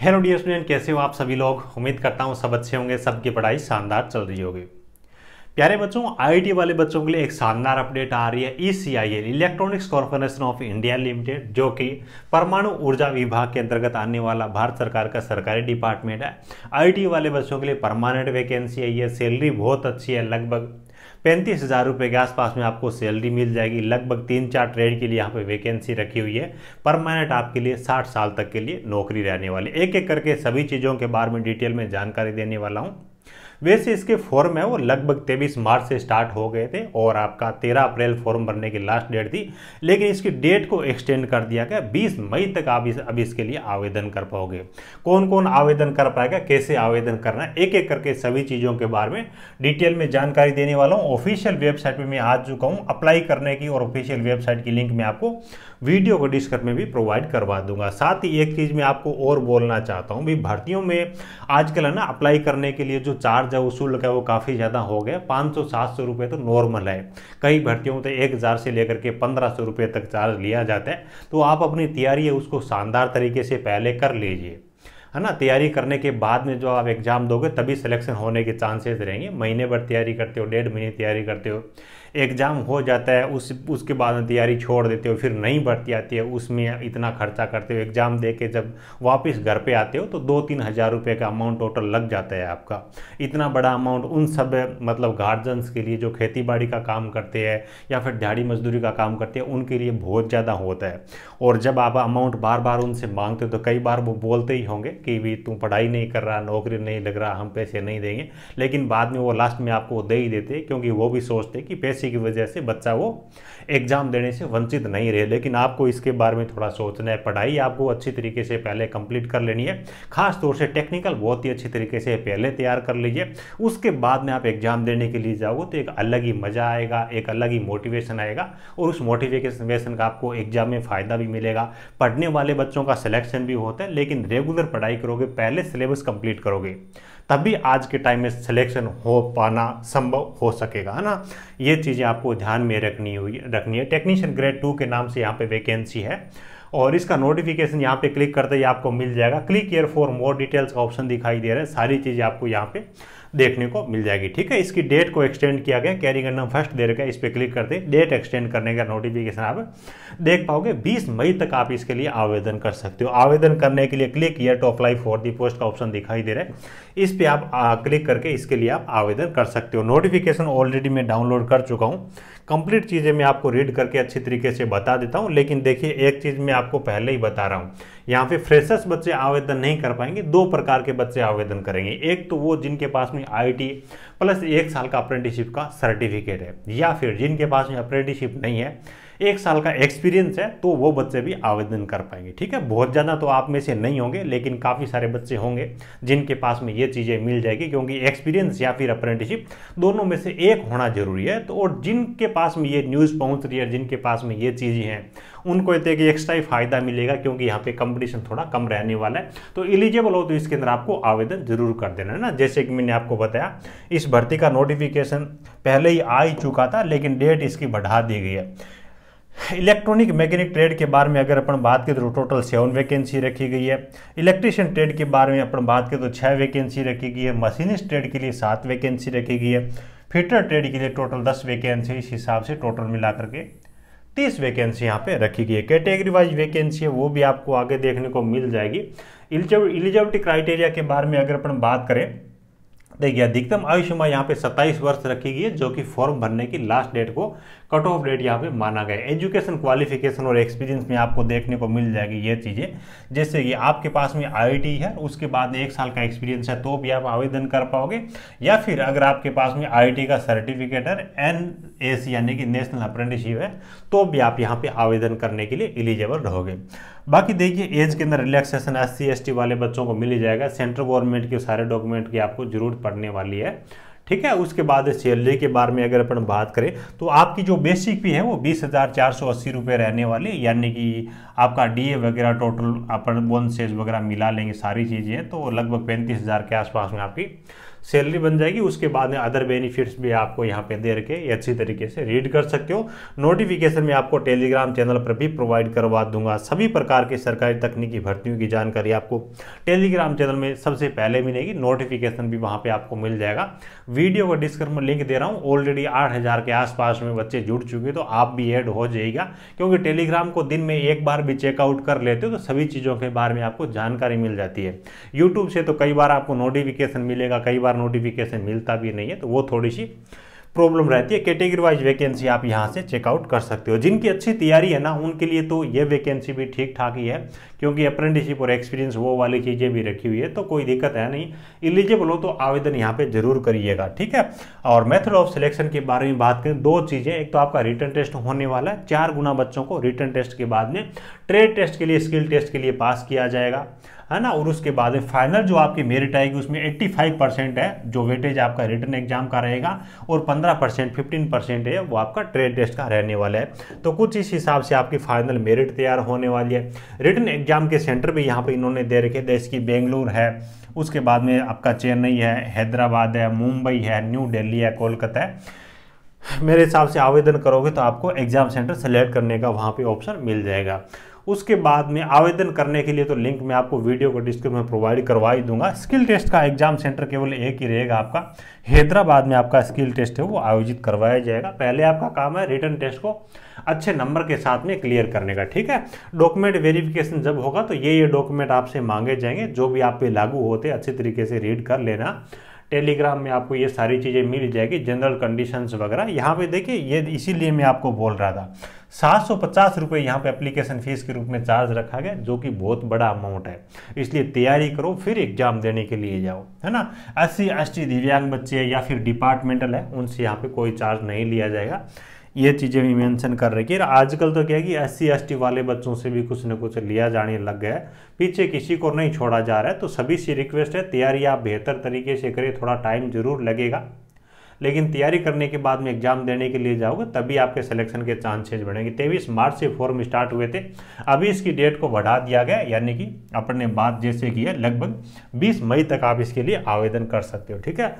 Hello dear student कैसे हो आप सभी लोग उम्मीद करता हूँ सब अच्छे होंगे सबकी पढ़ाई शानदार चल रही होगी प्यारे बच्चों आईटी वाले बच्चों के लिए एक शानदार अपडेट आ रही है E C I L electronics corporation of India limited जो कि परमाणु ऊर्जा विभाग के अंतर्गत आने वाला भारत सरकार का सरकारी डिपार्टमेंट है आईटी वाले बच्चों के लिए परमानेंट वैकेंसी आई है सैलरी बहुत अच्छी है लगभग पैंतीस हज़ार रुपये के आसपास में आपको सैलरी मिल जाएगी लगभग तीन चार ट्रेड के लिए यहाँ पे वैकेंसी रखी हुई है परमानेंट आपके लिए साठ साल तक के लिए नौकरी रहने वाली एक एक करके सभी चीज़ों के बारे में डिटेल में जानकारी देने वाला हूँ वैसे इसके फॉर्म है वो लगभग तेईस मार्च से स्टार्ट हो गए थे और आपका तेरह अप्रैल फॉर्म भरने की लास्ट डेट थी लेकिन इसकी डेट को एक्सटेंड कर दिया गया बीस मई तक आप इस अब इसके लिए आवेदन कर पाओगे कौन कौन आवेदन कर पाएगा कैसे आवेदन करना एक एक करके सभी चीज़ों के बारे में डिटेल में जानकारी देने वाला हूँ ऑफिशियल वेबसाइट पर मैं आ चुका हूँ अप्लाई करने की और ऑफिशियल वेबसाइट की लिंक मैं आपको वीडियो को डिस्कर में भी प्रोवाइड करवा दूंगा साथ ही एक चीज़ मैं आपको और बोलना चाहता हूँ भी भर्तियों में आजकल है ना अप्लाई करने के लिए जो चार्ज है वो शुल्क है वो काफ़ी ज़्यादा हो गया पाँच सौ सात सौ रुपये तो नॉर्मल है कई भर्तियों में तो एक हज़ार से लेकर के पंद्रह सौ रुपये तक चार्ज लिया जाता है तो आप अपनी तैयारी है उसको शानदार तरीके से पहले कर लीजिए है ना तैयारी करने के बाद में जो आप एग्ज़ाम दोगे तभी सिलेक्शन होने के चांसेस रहेंगे महीने भर तैयारी करते हो डेढ़ महीने तैयारी करते हो एग्ज़ाम हो जाता है उस उसके बाद में तैयारी छोड़ देते हो फिर नई भर्ती आती है उसमें इतना खर्चा करते हो एग्ज़ाम दे के जब वापस घर पे आते हो तो दो तीन हज़ार रुपये का अमाउंट टोटल लग जाता है आपका इतना बड़ा अमाउंट उन सब मतलब गार्जन्स के लिए जो खेती बाड़ी का काम करते हैं या फिर दिहाड़ी मजदूरी का काम करते हैं उनके लिए बहुत ज़्यादा होता है और जब आप अमाउंट बार बार उनसे मांगते हो तो कई बार वो बोलते ही होंगे कि भी तू पढ़ाई नहीं कर रहा नौकरी नहीं लग रहा हम पैसे नहीं देंगे लेकिन बाद में वो लास्ट में आपको दे ही देते क्योंकि वो भी सोचते कि पैसे इसी की वजह से बच्चा वो एग्ज़ाम देने से वंचित नहीं रहे लेकिन आपको इसके बारे में थोड़ा सोचना है पढ़ाई आपको अच्छी तरीके से पहले कंप्लीट कर लेनी है खास तौर से टेक्निकल बहुत ही अच्छी तरीके से पहले तैयार कर लीजिए उसके बाद में आप एग्ज़ाम देने के लिए जाओगे तो एक अलग ही मज़ा आएगा एक अलग ही मोटिवेशन आएगा और उस मोटिवेशन का आपको एग्ज़ाम में फ़ायदा भी मिलेगा पढ़ने वाले बच्चों का सिलेक्शन भी होता है लेकिन रेगुलर पढ़ाई करोगे पहले सिलेबस कंप्लीट करोगे तभी आज के टाइम में सिलेक्शन हो पाना संभव हो सकेगा है ना ये चीज़ें आपको ध्यान में रखनी हुई रखनी है टेक्नीशियन ग्रेड टू के नाम से यहाँ पे वैकेंसी है और इसका नोटिफिकेशन यहाँ पे क्लिक करते ही आपको मिल जाएगा click here for more details option दिखाई दे रहा है सारी चीज़ें आपको यहाँ पे देखने को मिल जाएगी ठीक है इसकी डेट को एक्सटेंड किया गया कैरी करना फर्स्ट दे रखा है इस पर क्लिक करते डेट एक्सटेंड करने का नोटिफिकेशन आप देख पाओगे बीस मई तक आप इसके लिए आवेदन कर सकते हो आवेदन करने के लिए click here to apply for the post का ऑप्शन दिखाई दे रहा है इस पर आप क्लिक करके इसके लिए आप आवेदन कर सकते हो नोटिफिकेशन ऑलरेडी मैं डाउनलोड कर चुका हूँ कंप्लीट चीज़ें मैं आपको रीड करके अच्छी तरीके से बता देता हूँ लेकिन देखिए एक चीज़ मैं आपको पहले ही बता रहा हूँ यहाँ पे फ्रेशर्स बच्चे आवेदन नहीं कर पाएंगे दो प्रकार के बच्चे आवेदन करेंगे एक तो वो जिनके पास में आईटी प्लस एक साल का अप्रेंटिसशिप का सर्टिफिकेट है या फिर जिनके पास में अप्रेंटिसशिप नहीं है एक साल का एक्सपीरियंस है तो वो बच्चे भी आवेदन कर पाएंगे ठीक है बहुत ज़्यादा तो आप में से नहीं होंगे लेकिन काफ़ी सारे बच्चे होंगे जिनके पास में ये चीज़ें मिल जाएगी क्योंकि एक्सपीरियंस या फिर अप्रेंटिसिप दोनों में से एक होना जरूरी है तो और जिनके पास में ये न्यूज़ पहुँच रही है जिनके पास में ये चीज़ें हैं उनको ये कि एक्स्ट्रा ही फायदा मिलेगा क्योंकि यहाँ पे कंपटीशन थोड़ा कम रहने वाला है तो एलिजिबल हो तो इसके अंदर आपको आवेदन जरूर कर देना है ना जैसे कि मैंने आपको बताया इस भर्ती का नोटिफिकेशन पहले ही आ ही चुका था लेकिन डेट इसकी बढ़ा दी गई है इलेक्ट्रॉनिक मैकेनिक ट्रेड के बारे में अगर अपन बात करें तो टोटल सेवन वैकेंसी रखी गई है इलेक्ट्रिशियन ट्रेड के बारे में अपन बात करें तो छः वैकेंसी रखी गई है मशीनिस्ट ट्रेड के लिए सात वैकेंसी रखी गई है फिटर ट्रेड के लिए टोटल दस वैकेंसी इस हिसाब से टोटल मिला करके तीस वैकेंसी यहाँ पे रखी गई है कैटेगरी वाइज वैकेंसी है वो भी आपको आगे देखने को मिल जाएगी इलिजिबिलिटी क्राइटेरिया के बारे में अगर अपन बात करें देखिए अधिकतम आयु सीमा यहाँ पे 27 वर्ष रखी गई है जो कि फॉर्म भरने की लास्ट डेट को कट ऑफ डेट यहाँ पे माना गया एजुकेशन क्वालिफिकेशन और एक्सपीरियंस में आपको देखने को मिल जाएगी ये चीज़ें जैसे कि आपके पास में आई है उसके बाद एक साल का एक्सपीरियंस है तो भी आप आवेदन कर पाओगे या फिर अगर आपके पास में आई का सर्टिफिकेट है एन यानी कि नेशनल अप्रेंटिसशिप है तो भी आप यहाँ पर आवेदन करने के लिए एलिजिबल रहोगे बाकी देखिए एज के अंदर रिलैक्सेशन एस सी वाले बच्चों को मिल ही जाएगा सेंट्रल गवर्नमेंट के सारे डॉक्यूमेंट की आपको जरूरत पड़ने वाली है ठीक है उसके बाद सैलरी के बारे में अगर अपन बात करें तो आपकी जो बेसिक भी है वो बीस हज़ार चार सौ अस्सी रुपये रहने वाली यानी कि आपका डी वगैरह टोटल अपन सेज वगैरह मिला लेंगे सारी चीज़ें तो लगभग पैंतीस हज़ार के आसपास में आपकी सैलरी बन जाएगी उसके बाद में अदर बेनिफिट्स भी आपको यहाँ पे दे रखे अच्छी तरीके से रीड कर सकते हो नोटिफिकेशन में आपको टेलीग्राम चैनल पर भी प्रोवाइड करवा दूंगा सभी प्रकार के सरकारी तकनीकी भर्तियों की जानकारी आपको टेलीग्राम चैनल में सबसे पहले मिलेगी नोटिफिकेशन भी वहाँ पर आपको मिल जाएगा वीडियो का डिस्क्रिप्शन लिंक दे रहा हूँ ऑलरेडी आठ के आसपास में बच्चे जुड़ चुके तो आप भी एड हो जाएगा क्योंकि टेलीग्राम को दिन में एक बार भी चेकआउट कर लेते हो तो सभी चीज़ों के बारे में आपको जानकारी मिल जाती है यूट्यूब से तो कई बार आपको नोटिफिकेशन मिलेगा कई बार नोटिफिकेशन मिलता भी नहीं है तो वो थोड़ी सी प्रॉब्लम hmm. रहती है कैटेगरी वाइज वैकेंसी आप यहाँ से चेकआउट कर सकते हो जिनकी अच्छी तैयारी है ना उनके लिए तो ये वैकेंसी भी ठीक ठाक ही है क्योंकि अप्रेंटिसशिप और एक्सपीरियंस वो वाली चीज़ें भी रखी हुई है तो कोई दिक्कत है नहीं एलिजिबल हो तो आवेदन यहाँ पे जरूर करिएगा ठीक है और मेथड ऑफ सिलेक्शन के बारे में बात करें दो चीज़ें एक तो आपका रिटर्न टेस्ट होने वाला है चार गुना बच्चों को रिटर्न टेस्ट के बाद में ट्रेड टेस्ट के लिए स्किल टेस्ट के लिए पास किया जाएगा है ना और उसके बाद फाइनल जो आपकी मेरिट आएगी उसमें 85 परसेंट है जो वेटेज आपका रिटर्न एग्जाम का रहेगा और 15 परसेंट फिफ्टीन परसेंट है वो आपका ट्रेड टेस्ट का रहने वाला है तो कुछ इस हिसाब से आपकी फाइनल मेरिट तैयार होने वाली है रिटर्न एग्जाम के सेंटर भी यहाँ पर इन्होंने दे रखे देश की बेंगलुरु है उसके बाद में आपका चेन्नई है हैदराबाद है मुंबई है न्यू डेली है कोलकाता है मेरे हिसाब से आवेदन करोगे तो आपको एग्ज़ाम सेंटर सेलेक्ट करने का वहाँ पे ऑप्शन मिल जाएगा उसके बाद में आवेदन करने के लिए तो लिंक मैं आपको वीडियो को डिस्क्रिप्शन में प्रोवाइड करवा ही दूंगा स्किल टेस्ट का एग्जाम सेंटर केवल एक ही रहेगा आपका हैदराबाद में आपका स्किल टेस्ट है वो आयोजित करवाया जाएगा पहले आपका काम है रिटर्न टेस्ट को अच्छे नंबर के साथ में क्लियर करने का ठीक है डॉक्यूमेंट वेरिफिकेशन जब होगा तो ये ये डॉक्यूमेंट आपसे मांगे जाएंगे जो भी आप पे लागू होते अच्छे तरीके से रीड कर लेना टेलीग्राम में आपको ये सारी चीज़ें मिल जाएगी जनरल कंडीशंस वगैरह यहाँ पे देखिए ये इसीलिए मैं आपको बोल रहा था सात सौ पचास रुपये यहाँ पर एप्लीकेशन फ़ीस के रूप में चार्ज रखा गया जो कि बहुत बड़ा अमाउंट है इसलिए तैयारी करो फिर एग्जाम देने के लिए जाओ है ना अस्सी अस्सी दिव्यांग बच्चे या फिर डिपार्टमेंटल है उनसे यहाँ पर कोई चार्ज नहीं लिया जाएगा ये चीज़ें भी मेंशन कर रखी कि आजकल तो क्या है कि एस सी वाले बच्चों से भी कुछ ना कुछ लिया जाने लग गया है पीछे किसी को नहीं छोड़ा जा रहा है तो सभी से रिक्वेस्ट है तैयारी आप बेहतर तरीके से करें थोड़ा टाइम जरूर लगेगा लेकिन तैयारी करने के बाद में एग्जाम देने के लिए जाओगे तभी आपके सिलेक्शन के चांसेज बढ़ेंगे तेईस मार्च से फॉर्म स्टार्ट हुए थे अभी इसकी डेट को बढ़ा दिया गया यानी कि अपन ने बात जैसे की है लगभग बीस मई तक आप इसके लिए आवेदन कर सकते हो ठीक है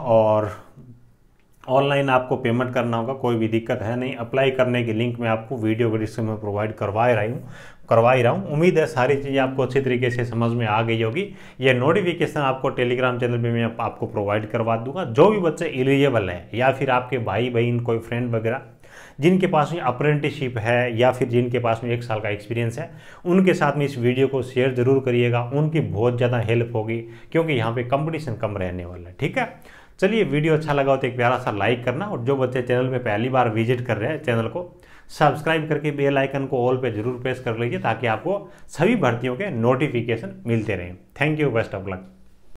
और ऑनलाइन आपको पेमेंट करना होगा कोई भी दिक्कत है नहीं अप्लाई करने की लिंक मैं आपको वीडियो के डिस्क्रिप्शन में प्रोवाइड करवा रही हूँ करवा ही रहा हूँ उम्मीद है सारी चीज़ें आपको अच्छी तरीके से समझ में आ गई होगी ये नोटिफिकेशन आपको टेलीग्राम चैनल पे मैं आपको प्रोवाइड करवा दूंगा जो भी बच्चे एलिजिबल हैं या फिर आपके भाई बहन कोई फ्रेंड वगैरह जिनके पास में अप्रेंटिसशिप है या फिर जिनके पास में एक साल का एक्सपीरियंस है उनके साथ में इस वीडियो को शेयर जरूर करिएगा उनकी बहुत ज़्यादा हेल्प होगी क्योंकि यहाँ पर कंपटिशन कम रहने वाला है ठीक है चलिए वीडियो अच्छा लगा हो तो एक प्यारा सा लाइक करना और जो बच्चे चैनल में पहली बार विजिट कर रहे हैं चैनल को सब्सक्राइब करके बेल आइकन को ऑल पे जरूर प्रेस कर लीजिए ताकि आपको सभी भर्तियों के नोटिफिकेशन मिलते रहें thank you best of luck